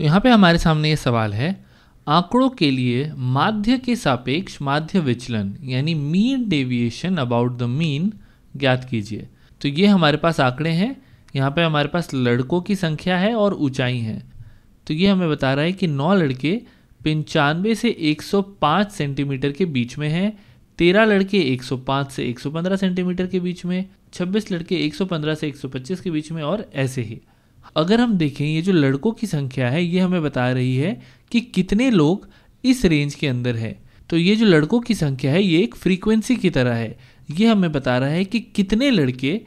तो यहाँ पे हमारे सामने ये सवाल है आंकड़ों के लिए माध्य के सापेक्ष माध्य विचलन यानी mean deviation about the mean ज्ञात कीजिए तो ये हमारे पास आंकड़े हैं यहाँ पे हमारे पास लड़कों की संख्या है और ऊंचाई है तो ये हमें बता रहा है कि नौ लड़के पंचानवे से 105 सेंटीमीटर के बीच में हैं तेरह लड़के 105 से 115 सेंटीमीटर के बीच में 26 लड़के 115 से 125 के बीच में और ऐसे ही अगर हम देखें ये जो लड़कों की संख्या है ये हमें बता रही है कि कितने लोग इस रेंज के अंदर है तो ये जो लड़कों की संख्या है ये एक फ्रीक्वेंसी की तरह है ये हमें बता रहा है कि कितने लड़के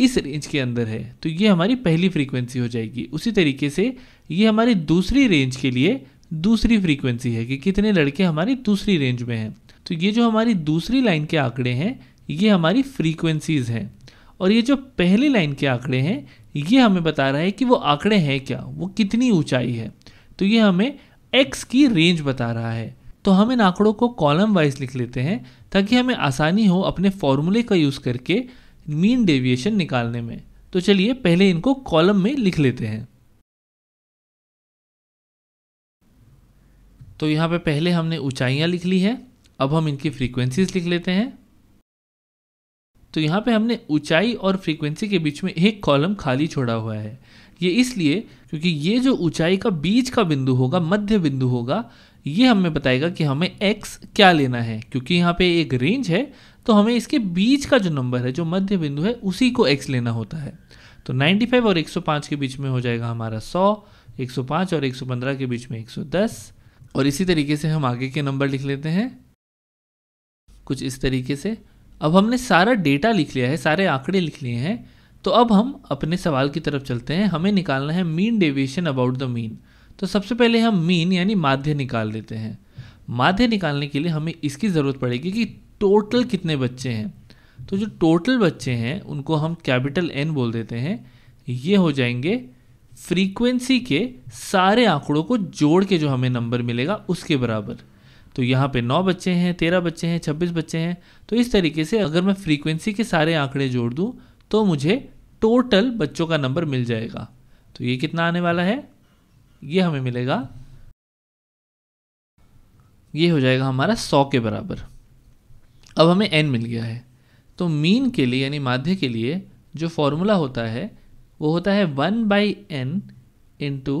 इस रेंज के अंदर है तो ये हमारी पहली फ्रीक्वेंसी हो जाएगी उसी तरीके से ये हमारी दूसरी रेंज के लिए दूसरी फ्रीक्वेंसी है कि कितने लड़के हमारी दूसरी रेंज में हैं तो ये जो हमारी दूसरी लाइन के आंकड़े हैं ये हमारी फ्रीक्वेंसीज़ हैं और ये जो पहली लाइन के आंकड़े हैं ये हमें बता रहा है कि वो आंकड़े हैं क्या वो कितनी ऊंचाई है तो ये हमें एक्स की रेंज बता रहा है तो हम इन आंकड़ों को कॉलम वाइज लिख लेते हैं ताकि हमें आसानी हो अपने फॉर्मूले का यूज़ करके मीन डेविएशन निकालने में तो चलिए पहले इनको कॉलम में लिख लेते हैं तो यहाँ पे पहले हमने ऊंचाइयाँ लिख ली है अब हम इनकी फ्रीक्वेंसीज लिख लेते हैं तो यहाँ पे हमने ऊंचाई और फ्रीक्वेंसी के बीच में एक कॉलम खाली छोड़ा हुआ है ये इसलिए क्योंकि ये जो ऊंचाई का बीच का बिंदु होगा मध्य बिंदु होगा ये हमें बताएगा कि हमें x क्या लेना है क्योंकि यहाँ पे एक रेंज है तो हमें इसके बीच का जो नंबर है जो मध्य बिंदु है उसी को x लेना होता है तो 95 और 105 के बीच में हो जाएगा हमारा 100, 105 और 115 के बीच में 110 और इसी तरीके से हम आगे के नंबर लिख लेते हैं कुछ इस तरीके से अब हमने सारा डेटा लिख लिया है सारे आंकड़े लिख लिए हैं तो अब हम अपने सवाल की तरफ चलते हैं हमें निकालना है mean deviation about the mean तो सबसे पहले हम मीन यानी माध्य निकाल देते हैं माध्य निकालने के लिए हमें इसकी ज़रूरत पड़ेगी कि टोटल कितने बच्चे हैं तो जो टोटल बच्चे हैं उनको हम कैपिटल एन बोल देते हैं ये हो जाएंगे फ्रीक्वेंसी के सारे आंकड़ों को जोड़ के जो हमें नंबर मिलेगा उसके बराबर तो यहाँ पे नौ बच्चे हैं तेरह बच्चे हैं छब्बीस बच्चे हैं तो इस तरीके से अगर मैं फ्रीक्वेंसी के सारे आंकड़े जोड़ दूँ तो मुझे टोटल बच्चों का नंबर मिल जाएगा तो ये कितना आने वाला है ये हमें मिलेगा ये हो जाएगा हमारा सौ के बराबर अब हमें एन मिल गया है तो मीन के लिए यानी माध्य के लिए जो फॉर्मूला होता है वो होता है one by n into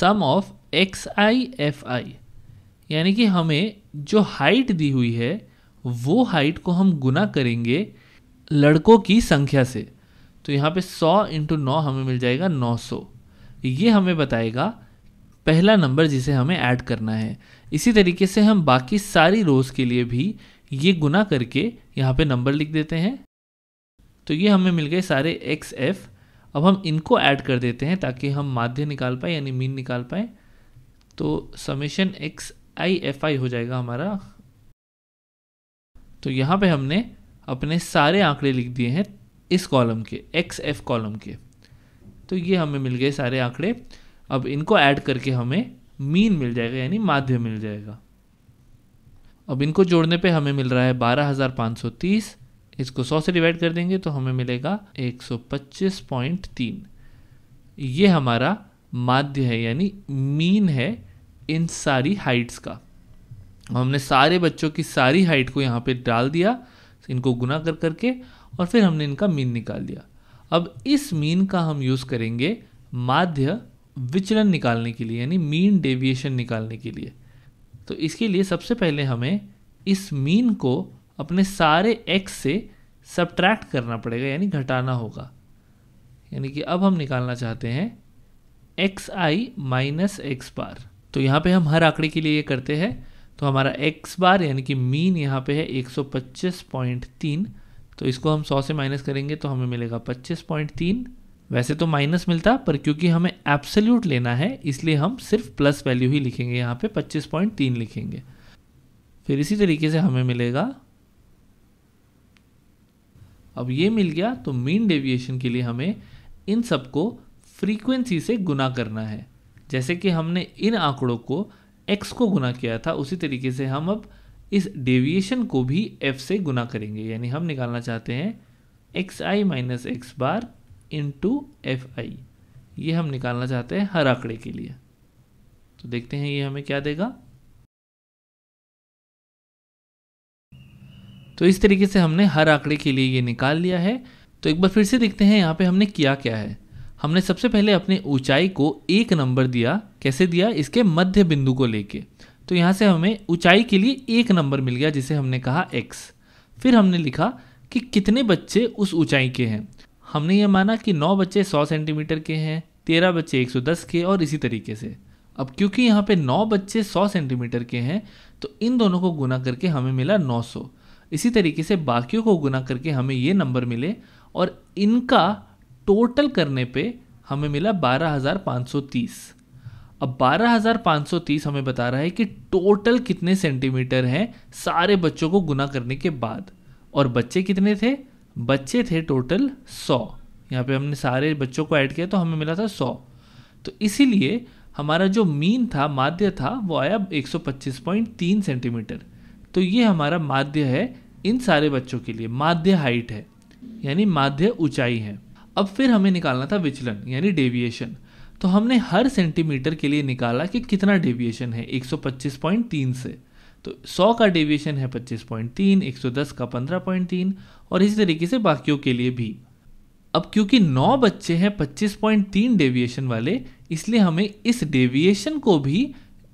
sum of x i f i यानी कि हमें जो हाइट दी हुई है वो हाइट को हम गुना करेंगे लड़कों की संख्या से तो यहाँ पे 100 इंटू नौ हमें मिल जाएगा 900 ये हमें बताएगा पहला नंबर जिसे हमें ऐड करना है इसी तरीके से हम बाकी सारी रोज़ के लिए भी ये गुना करके यहाँ पे नंबर लिख देते हैं तो ये हमें मिल गए सारे एक्स एफ अब हम इनको ऐड कर देते हैं ताकि हम माध्य निकाल पाए यानी मीन निकाल पाए तो summation x i f i हो जाएगा हमारा तो यहां पे हमने अपने सारे आंकड़े लिख दिए हैं इस कॉलम के एक्स एफ कॉलम के तो ये हमें मिल गए सारे आंकड़े अब इनको ऐड करके हमें मीन मिल जाएगा यानी माध्य मिल जाएगा अब इनको जोड़ने पे हमें मिल रहा है 12,530 इसको 100 से डिवाइड कर देंगे तो हमें मिलेगा 125.3 ये हमारा माध्य है यानी मीन है इन सारी हाइट्स का और हमने सारे बच्चों की सारी हाइट को यहाँ पे डाल दिया इनको गुना कर करके और फिर हमने इनका मीन निकाल दिया अब इस मीन का हम यूज़ करेंगे माध्य विचलन निकालने के लिए यानी मीन डेविएशन निकालने के लिए तो इसके लिए सबसे पहले हमें इस मीन को अपने सारे एक्स से सब्ट्रैक्ट करना पड़ेगा यानी घटाना होगा यानी कि अब हम निकालना चाहते हैं x i minus x bar तो यहाँ पे हम हर आंकड़े के लिए ये करते हैं तो हमारा एक्स बार यानी कि मीन यहाँ पे है 125.3 तो इसको हम 100 से माइनस करेंगे तो हमें मिलेगा 25.3 वैसे तो माइनस मिलता पर क्योंकि हमें एब्सल्यूट लेना है इसलिए हम सिर्फ प्लस वैल्यू ही लिखेंगे यहाँ पे 25.3 लिखेंगे फिर इसी तरीके से हमें मिलेगा अब ये मिल गया तो मीन डेविएशन के लिए हमें इन सबको फ्रीक्वेंसी से गुना करना है जैसे कि हमने इन आंकड़ों को एक्स को गुना किया था उसी तरीके से हम अब इस डेविएशन को भी एफ से गुना करेंगे यानी हम निकालना चाहते हैं x i minus x bar into f i ये हम निकालना चाहते हैं हर आंकड़े के लिए तो देखते हैं ये हमें क्या देगा तो इस तरीके से हमने हर आंकड़े के लिए ये निकाल लिया है तो एक बार फिर से देखते हैं यहाँ पे हमने किया क्या है हमने सबसे पहले अपने ऊंचाई को एक नंबर दिया कैसे दिया इसके मध्य बिंदु को लेके तो यहाँ से हमें ऊंचाई के लिए एक नंबर मिल गया जिसे हमने कहा एक्स फिर हमने लिखा कि कितने बच्चे उस ऊंचाई के हैं हमने ये माना कि नौ बच्चे सौ सेंटीमीटर के हैं तेरह बच्चे एक सौ दस के और इसी तरीके से अब क्योंकि यहाँ पे नौ बच्चे सौ सेंटीमीटर के हैं तो इन दोनों को गुना करके हमें मिला नौ सौ इसी तरीके से बाकियों को गुना करके हमें ये नंबर मिले और इनका टोटल करने पे हमें मिला 12,530 अब 12,530 हमें बता रहा है कि टोटल कितने सेंटीमीटर हैं सारे बच्चों को गुना करने के बाद और बच्चे कितने थे बच्चे थे टोटल 100 यहाँ पे हमने सारे बच्चों को ऐड किया तो हमें मिला था 100 तो इसीलिए हमारा जो मीन था माध्य था वो आया 125.3 सेंटीमीटर तो ये हमारा माध्य है इन सारे बच्चों के लिए माध्य हाइट है यानी माध्य ऊंचाई है अब फिर हमें निकालना था विचलन यानी डेविएशन तो हमने हर सेंटीमीटर के लिए निकाला कि कितना डेविएशन है 125.3 से तो 100 का डेविएशन है 25.3 110 का 15.3 और इसी तरीके से बाकियों के लिए भी अब क्योंकि 9 बच्चे हैं 25.3 डेविएशन वाले इसलिए हमें इस डेविएशन को भी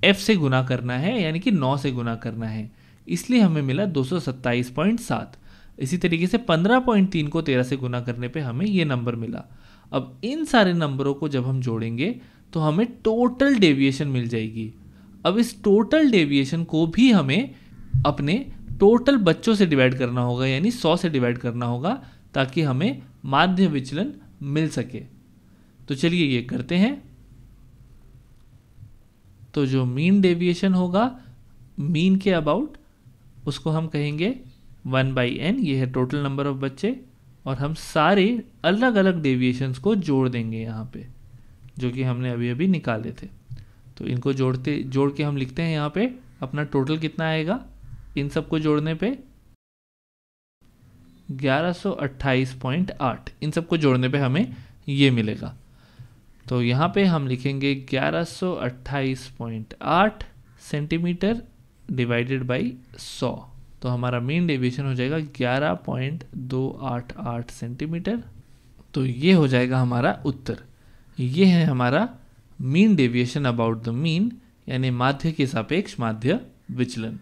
एफ से गुना करना है यानी कि 9 से गुना करना है इसलिए हमें मिला सात इसी तरीके से 15.3 को 13 से गुना करने पे हमें ये नंबर मिला अब इन सारे नंबरों को जब हम जोड़ेंगे तो हमें टोटल डेविएशन मिल जाएगी अब इस टोटल डेविएशन को भी हमें अपने टोटल बच्चों से डिवाइड करना होगा यानी 100 से डिवाइड करना होगा ताकि हमें माध्य विचलन मिल सके तो चलिए ये करते हैं तो जो मीन डेविएशन होगा मीन के अबाउट उसको हम कहेंगे वन बाई एन ये है टोटल नंबर ऑफ बच्चे और हम सारे अलग अलग डेविएशंस को जोड़ देंगे यहाँ पे जो कि हमने अभी अभी निकाले थे तो इनको जोड़ते जोड़ के हम लिखते हैं यहाँ पे अपना टोटल कितना आएगा इन सबको जोड़ने पे 1128.8 इन सबको जोड़ने पे हमें ये मिलेगा तो यहाँ पे हम लिखेंगे 1128.8 सेंटीमीटर डिवाइडेड बाई 100 तो हमारा मेन डेविएशन हो जाएगा ग्यारह पॉइंट दो आठ आठ सेंटीमीटर तो ये हो जाएगा हमारा उत्तर ये है हमारा mean deviation about the mean यानी माध्य के सापेक्ष माध्य विचलन